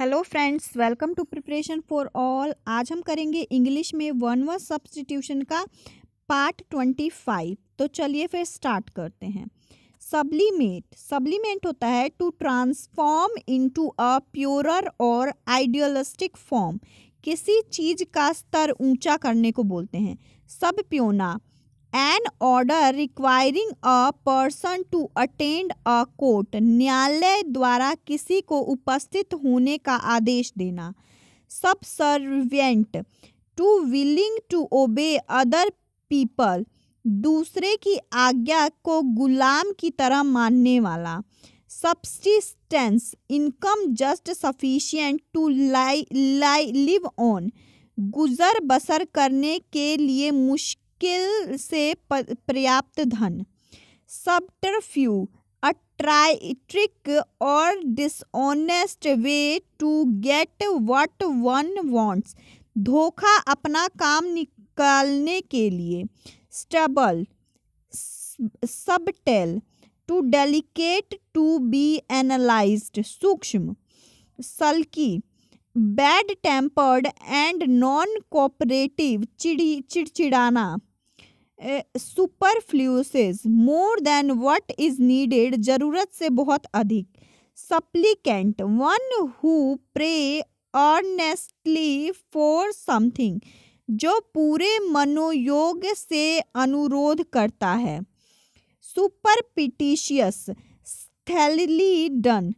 Hello friends welcome to preparation for all आज हम करेंगे इंग्लिश में वन वन सब्सटीट्यूशन का पार्ट ट्वेंटी फाइव तो चलिए फिर स्टार्ट करते हैं सब्लीमेट सब्लीमेट होता है to transform into a purer or idealistic form किसी चीज़ का स्तर ऊंचा करने को बोलते हैं subpoena an order requiring a person to attend a court न्यायालय द्वारा किसी को उपस्थित होने का आदेश देना subservient too willing to obey other people दूसरे की आज्ञा को गुलाम की तरह मानने वाला subsistence income just sufficient to lie lie live on गुजर बसर करने के लिए मुश्किल किल से पर्याप्त धन सब्टरफ्यू a trick or dishonest way to get what one wants धोखा अपना काम निकालने के लिए subtle subtle too delicate to be analysed सूक्ष्म sulky bad tempered and non cooperative चिड़ी चिड़चिड़ाना superfluous more than what is needed जरूरत से बहुत अधिक suppliant one who prays earnestly for something जो पूरे मनोयोग से अनुरोध करता है सुपरपिटिशियस स्थली डन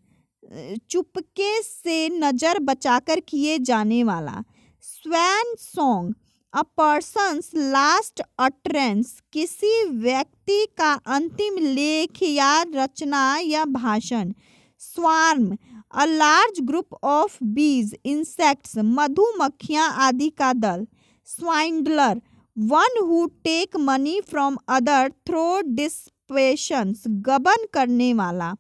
चुपके से नज़र बचाकर किए जाने वाला swan song a person's last utterance किसी व्यक्ति का अंतिम लेख या रचना या भाषण swarm a large group of bees insects मधुमक्खियां आदि का दल swindler one who take money from other through deceptions गबन करने वाला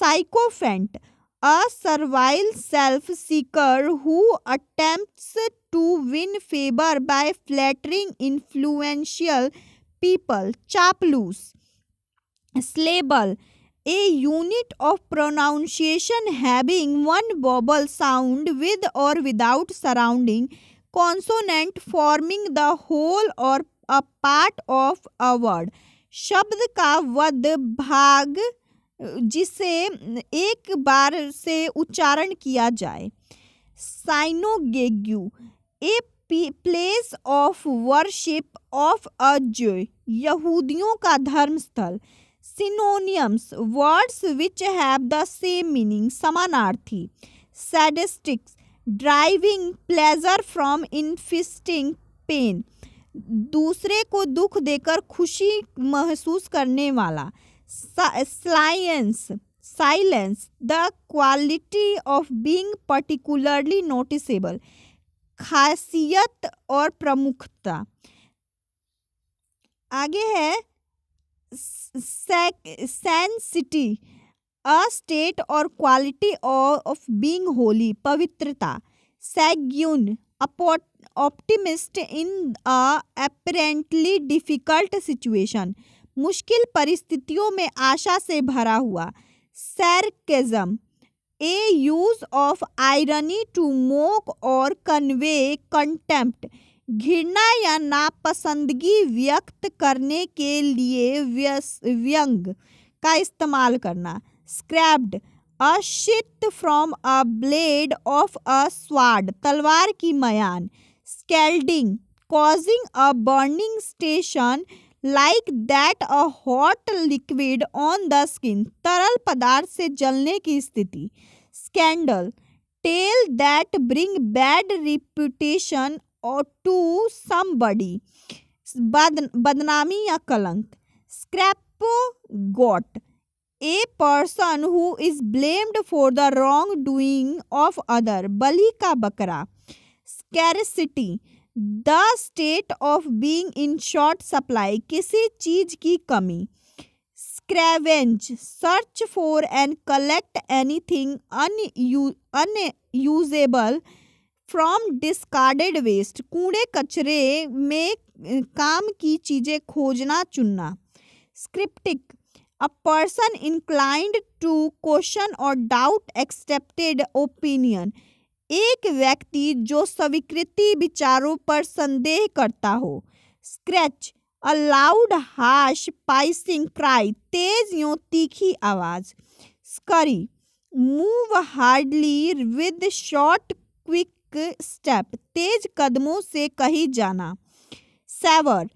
sycophant a servile self seeker who attempts to win favor by flattering influential people. Chaploose. Slable. A unit of pronunciation having one vowel sound with or without surrounding consonant forming the whole or a part of a word. शब्द का वध जिसे एक बार से उच्चारण किया जाए synagogue a place of worship of a यहूदियों का धर्मस्थल synonyms words which have the same meaning समानार्थी sadistic deriving pleasure from inflicting pain दूसरे को दुख देकर खुशी महसूस करने वाला silence silence the quality of being particularly noticeable खासियत और प्रमुखता आगे है sanctity a state or quality of being holy पवित्रता sanguine optimist in a apparently difficult situation मुश्किल परिस्थितियों में आशा से भरा हुआ sarcasm a use of irony to mock or convey contempt घृणा या नापसंदगी व्यक्त करने के लिए व्यंग का इस्तेमाल करना scabbard a sheath from a blade of a sword तलवार की मयान scalding causing a burning sensation like that a hot liquid on the skin तरल पदार्थ से जलने की स्थिति scandal tale that bring bad reputation or to somebody बदनामी या कलंक scapegoat a person who is blamed for the wrong doing of other बलि का बकरा scarcity the state of being in short supply किसी चीज की कमी scavenge search for and collect anything unusable from discarded waste कूड़े कचरे में काम की चीज़ें खोजना चुनना sceptic a person inclined to question or doubt accepted opinion एक व्यक्ति जो स्वीकृति विचारों पर संदेह करता हो screech a loud harsh piercing cry तेज यो तीखी आवाज scurry move hurriedly with short quick step तेज कदमों से कही जाना सेवर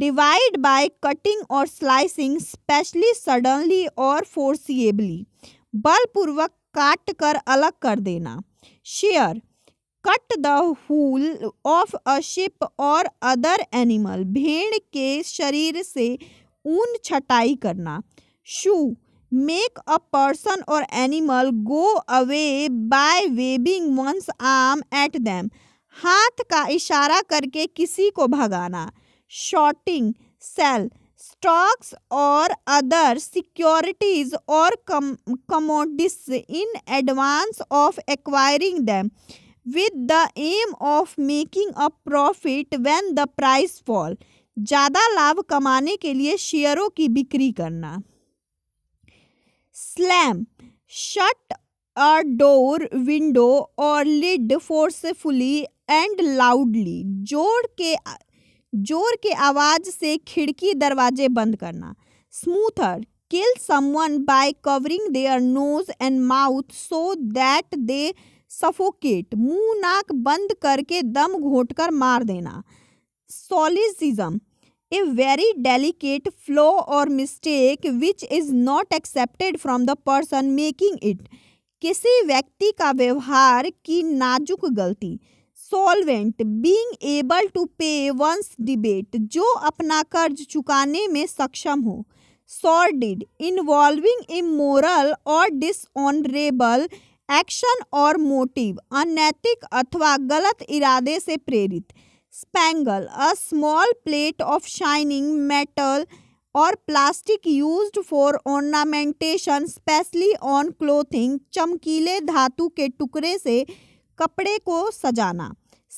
डिवाइड बाय कटिंग और slicing especially suddenly or forcibly बलपूर्वक काट कर अलग कर देना shear cut the wool off a sheep or other animal भेड़ के शरीर से ऊन छटाई करना shoo make a person or animal go away by waving one's arm at them हाथ का इशारा करके किसी को भगाना shorting sell stocks or other securities or commodities in advance of acquiring them with the aim of making a profit when the price fall ज़्यादा लाभ कमाने के लिए शेयरों की बिक्री करना slam shut a door window or lid forcefully and loudly जोड़ के जोर के आवाज से खिड़की दरवाजे बंद करना smother kill someone by covering their nose and mouth so that they suffocate मुंह नाक बंद करके दम घोटकर मार देना solecism a very delicate flaw or mistake which is not accepted from the person making it किसी व्यक्ति का व्यवहार की नाजुक गलती solvent being able to pay one's डिबेट जो अपना कर्ज चुकाने में सक्षम हो sordid involving immoral or dishonourable action or motive अनैतिक अथवा गलत इरादे से प्रेरित spangle a small plate of shining metal or plastic used for ornamentation especially on clothing चमकीले धातु के टुकड़े से कपड़े को सजाना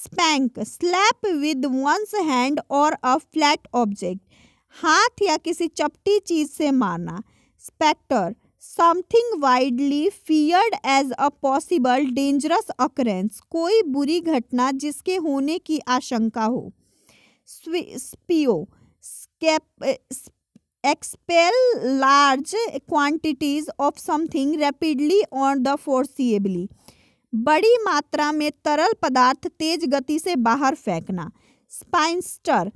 spank slap with one's hand or a flat object हाथ या किसी चपटी चीज से मारना spectre something widely feared as a possible dangerous occurrence कोई बुरी घटना जिसके होने की आशंका हो spew expel large quantities of something rapidly or the forcibly बड़ी मात्रा में तरल पदार्थ तेज गति से बाहर फेंकना spinster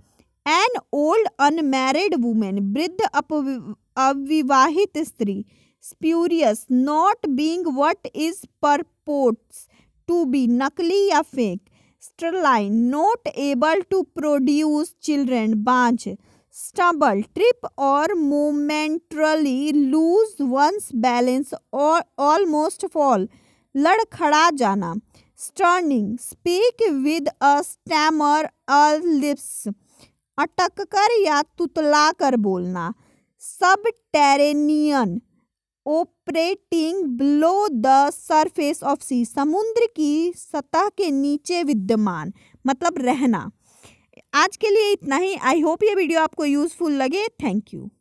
an old unmarried woman वृद्ध अविवाहित स्त्री spurious not being what is purports to be नकली या fake sterile not able to produce children बांझ stumble trip or momentarily lose one's balance or almost fall लड़खड़ा जाना stuttering speak with a stammer or लिप्स अटक कर या तुतला कर बोलना subterranean operating below the surface of sea समुद्र की सतह के नीचे विद्यमान मतलब रहना आज के लिए इतना ही आई होप ये वीडियो आपको यूज़फुल लगे थैंक यू